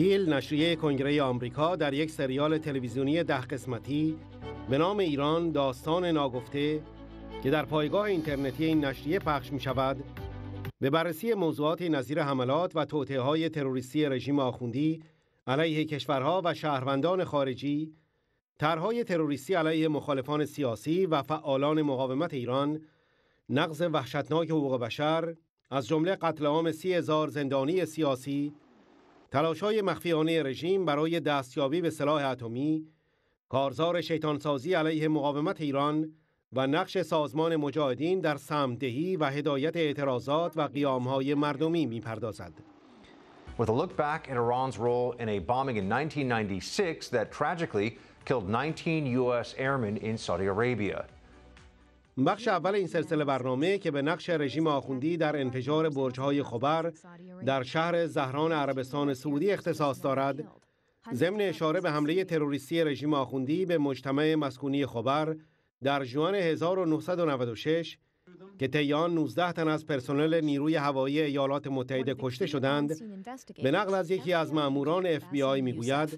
هیل نشریه کنگره آمریکا در یک سریال تلویزیونی ده قسمتی به نام ایران داستان ناگفته که در پایگاه اینترنتی این نشریه پخش می شود به بررسی موضوعات نظیر حملات و توطعه های تروریستی رژیم آخوندی علیه کشورها و شهروندان خارجی طرحهای تروریستی علیه مخالفان سیاسی و فعالان مقاومت ایران نقض وحشتناک حقوق بشر از جمله قتل عام سی هزار زندانی سیاسی های مخفیانه رژیم برای دستیابی به سلاح اتمی، کارزار شیطانسازی علیه مقاومت ایران و نقش سازمان مجاهدین در سمدهی و هدایت اعتراضات و قیامهای مردمی میپردازد. With a look back at Iran's role in a bombing in 1996 that tragically killed 19 U.S. airmen in Saudi Arabia. بخش اول این سلسله برنامه که به نقش رژیم آخوندی در انفجار برجهای خبر در شهر زهران عربستان سعودی اختصاص دارد ضمن اشاره به حمله تروریستی رژیم آخوندی به مجتمع مسکونی خبر در جوان 1996 که تیان 19 تن از پرسنل نیروی هوایی ایالات متحده کشته شدند به نقل از یکی از ماموران اف بی آی میگوید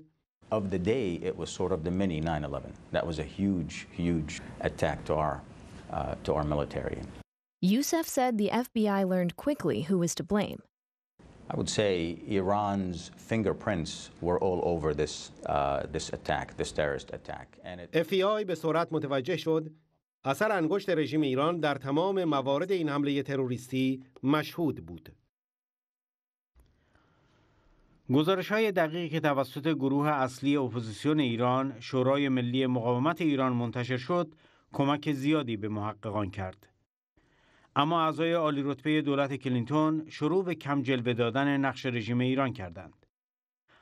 of the day it was sort of the mini that was a huge huge attack to Uh, to our military. Youssef said the FBI learned quickly who was to blame. I would say Iran's fingerprints were all over this, uh, this attack, this terrorist attack. And it... FBI به صورت متوجه شد اثر انگشت رژیم ایران در تمام موارد این حمله تروریستی مشهود بود. گزارش های دقیقی که توسط گروه اصلی اپوزیسیون ایران شورای ملی مقاومت ایران منتشر شد کمک زیادی به محققان کرد. اما اعضای عالی رتبه دولت کلینتون شروع به کم جلوه دادن نقش رژیم ایران کردند.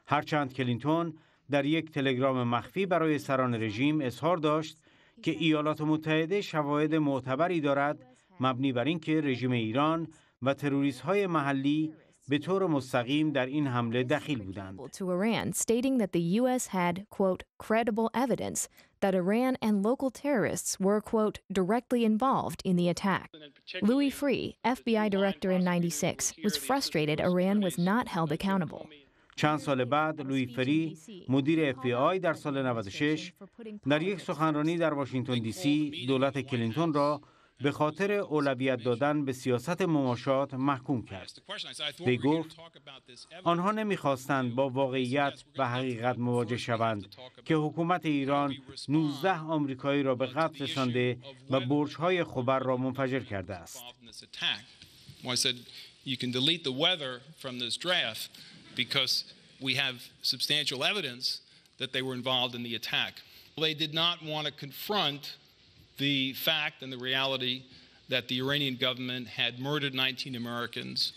هرچند کلینتون در یک تلگرام مخفی برای سران رژیم اظهار داشت که ایالات متحده شواهد معتبری دارد مبنی بر اینکه رژیم ایران و تروریست های محلی به طور مستقیم در این حمله دخیل بودند. that Iran and local terrorists were, quote, directly involved in the attack. Louis Free, FBI director in 96, was frustrated Iran was not held accountable. چند سال بعد لوی فری مدیر در سال 96 در یک سخنرانی در واشنگتن دی سی دولت کلینتون را به خاطر اولویت دادن به سیاست مماشات محکوم کرد. گفت آنها نمیخواستند با واقعیت و حقیقت مواجه شوند که حکومت ایران 19 آمریکایی را به قتل رسانده و های خبر را منفجر کرده است. the fact and the reality that the Iranian government had murdered 19 Americans.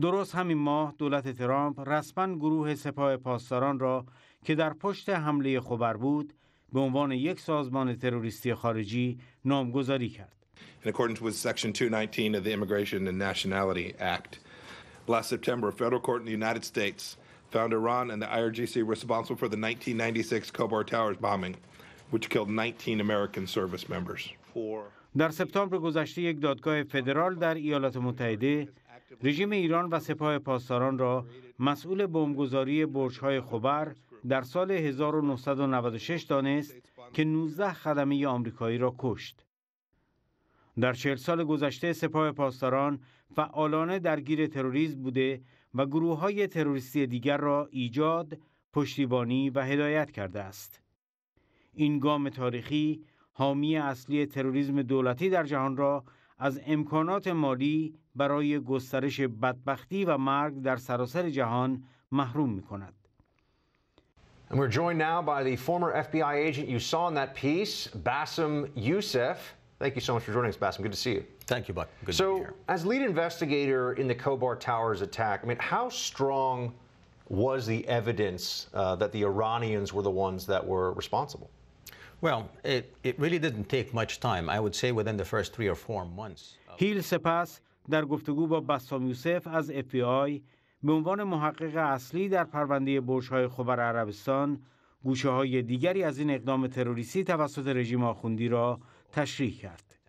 درست همین ماه دولت ترامپ رسما گروه سپاه پاسداران را که در پشت حمله خبر بود به عنوان یک سازمان تروریستی خارجی نامگذاری کرد. In accordance with Section 219 of the Immigration and Nationality Act, last September, a federal court in the United States found Iran and the IRGC responsible for the 1996 Khobar Towers bombing. در سپتامبر گذشته یک دادگاه فدرال در ایالات متحده رژیم ایران و سپاه پاسداران را مسئول بمبگذاری برج‌های خبر در سال 1996 دانست که 19 خدمه آمریکایی را کشت. در چهل سال گذشته سپاه پاسداران فعالانه درگیر تروریسم بوده و گروه های تروریستی دیگر را ایجاد، پشتیبانی و هدایت کرده است. این گام تاریخی حامی اصلی تروریسم دولتی در جهان را از امکانات مالی برای گسترش بدبختی و مرگ در سراسر جهان محروم می کند. And we're joined now by the former FBI agent you saw in that piece, Bassem Youssef. Thank you so much for joining us, Bassem. Good to see you. Thank you, Buck. Good so, to be here. as lead investigator in the Khobar Towers attack, I mean, how strong was the evidence uh, that the Iranians were the ones that were responsible? هیل سپس در گفتگو با بسام یوسف از آی به عنوان محقق اصلی در پرونده های خبر عربستان گوشه های دیگری از این اقدام تروریستی توسط رژیم آخوندی را تشریح کرد.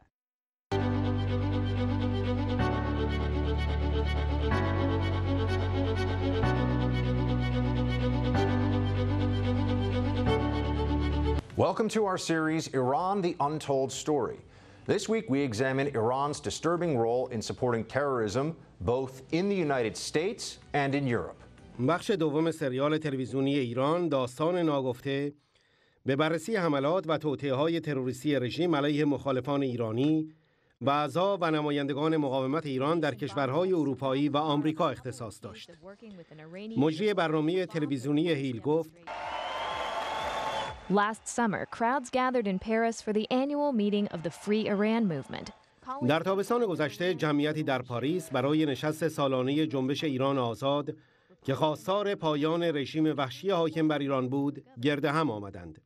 Welcome to our series, Iran the Untold Story. This week, we examine Iran's disturbing role in supporting terrorism both in the United States and in Europe. بخش دوم سریال تلویزیونی ایران داستان ناگفته به بررسی حملات و توطئه های تروریستی رژیم علیه مخالفان ایرانی و اعضا و نمایندگان مقاومت ایران در کشورهای اروپایی و آمریکا اختصاص داشت. مجری برنامه تلویزیونی هیل گفت Last summer, crowds gathered in Paris for در تابستان گذشته جمعیتی در پاریس برای نشست سالانه جنبش ایران آزاد که خواستار پایان رژیم وحشی حاکم بر ایران بود گرد هم آمدند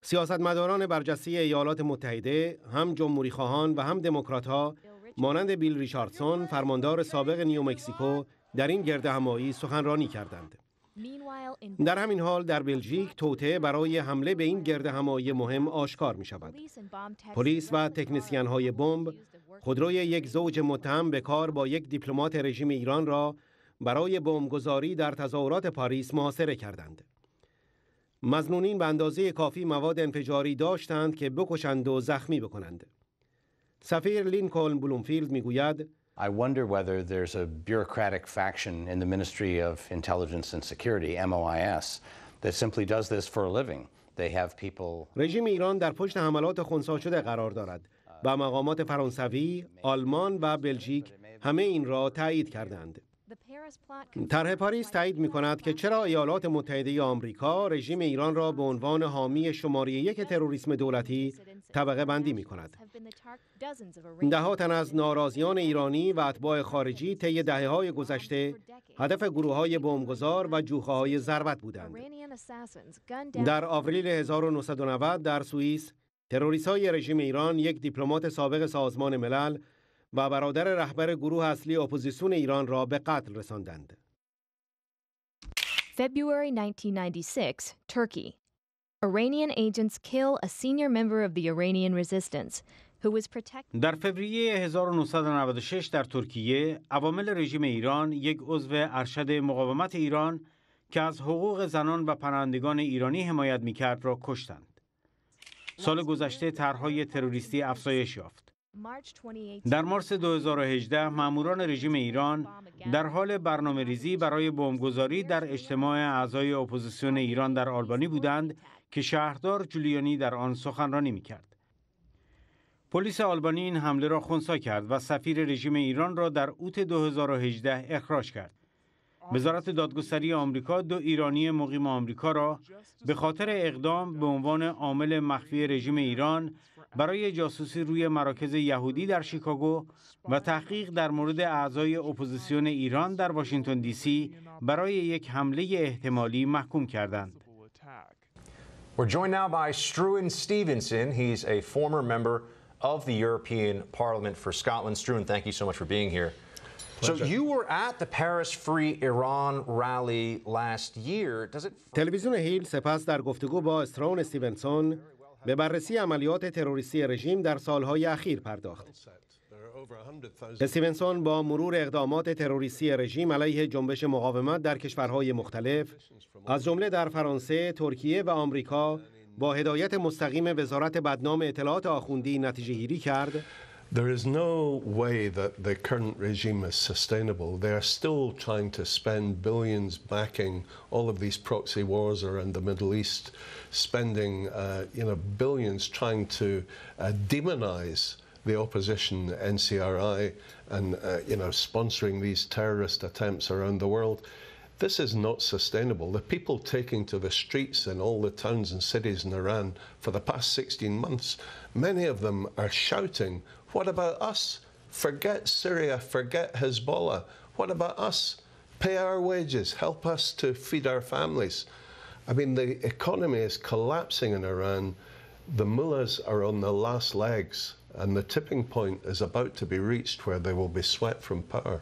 سیاستمداران برجسته ایالات متحده هم جمهوری خواهان و هم دموکراتها مانند بیل ریچاردسون فرماندار سابق نیومکسیکو در این گرد همایی سخنرانی کردند در همین حال در بلژیک توته برای حمله به این گرد همایی مهم آشکار می شود. پلیس و تکنسین های بمب خودروی یک زوج متهم به کار با یک دیپلمات رژیم ایران را برای بمبگذاری در تظاهرات پاریس محاصره کردند. مزنونین به اندازه کافی مواد انفجاری داشتند که بکشند و زخمی بکنند. سفیر لینکلن بلومفیلد میگوید I wonder whether there's a bureaucratic faction in the Ministry of Intelligence and Security, MOIS, that simply does this for a living. They have people... رژیم ایران در پشت حملات خونسا شده قرار دارد و مقامات فرانسوی، آلمان و بلژیک همه این را تایید کردند. طرح پاریس تایید می کند که چرا ایالات متحده آمریکا رژیم ایران را به عنوان حامی شماره یک تروریسم دولتی طبقه بندی می کند. ده تن از ناراضیان ایرانی و اتباع خارجی طی دهه های گذشته هدف گروه های بمبگذار و جوخه های ضربت بودند. در آوریل 1990 در سوئیس تروریست های رژیم ایران یک دیپلمات سابق سازمان ملل و برادر رهبر گروه اصلی اپوزیسیون ایران را به قتل رساندند. February 1996, Turkey. Iranian agents kill a senior member of the Iranian resistance who was در فوریه 1996 در ترکیه، عوامل رژیم ایران یک عضو ارشد مقاومت ایران که از حقوق زنان و پناهندگان ایرانی حمایت میکرد را کشتند. سال گذشته طرحهای تروریستی افزایش یافت. در مارس 2018 ماموران رژیم ایران در حال برنامه ریزی برای بمبگذاری در اجتماع اعضای اپوزیسیون ایران در آلبانی بودند که شهردار جولیانی در آن سخنرانی میکرد. پلیس آلبانی این حمله را خونسا کرد و سفیر رژیم ایران را در اوت 2018 اخراج کرد. وزارت دادگستری آمریکا دو ایرانی مقیم آمریکا را به خاطر اقدام به عنوان عامل مخفی رژیم ایران برای جاسوسی روی مراکز یهودی در شیکاگو و تحقیق در مورد اعضای اپوزیسیون ایران در واشنگتن دی سی برای یک حمله احتمالی محکوم کردند. We're joined now by Struan Stevenson. He's a former member of the European Parliament for Scotland. Struan, thank here. So you were at the Paris Free Iran rally last year. Does it... تلویزیون هیل سپس در گفتگو با استرون استیونسون به بررسی عملیات تروریستی رژیم در سالهای اخیر پرداخت. استیونسون با مرور اقدامات تروریستی رژیم علیه جنبش مقاومت در کشورهای مختلف از جمله در فرانسه، ترکیه و آمریکا با هدایت مستقیم وزارت بدنام اطلاعات آخوندی نتیجه کرد There is no way that the current regime is sustainable. They are still trying to spend billions backing all of these proxy wars around the Middle East, spending uh, you know billions trying to uh, demonize the opposition NCRI and uh, you know sponsoring these terrorist attempts around the world. This is not sustainable. The people taking to the streets in all the towns and cities in Iran for the past 16 months, many of them are shouting what about us? Forget Syria, forget Hezbollah. What about us? Pay our wages, help us to feed our families. I mean, the economy is collapsing in Iran. The mullahs are on their last legs, and the tipping point is about to be reached where they will be swept from power.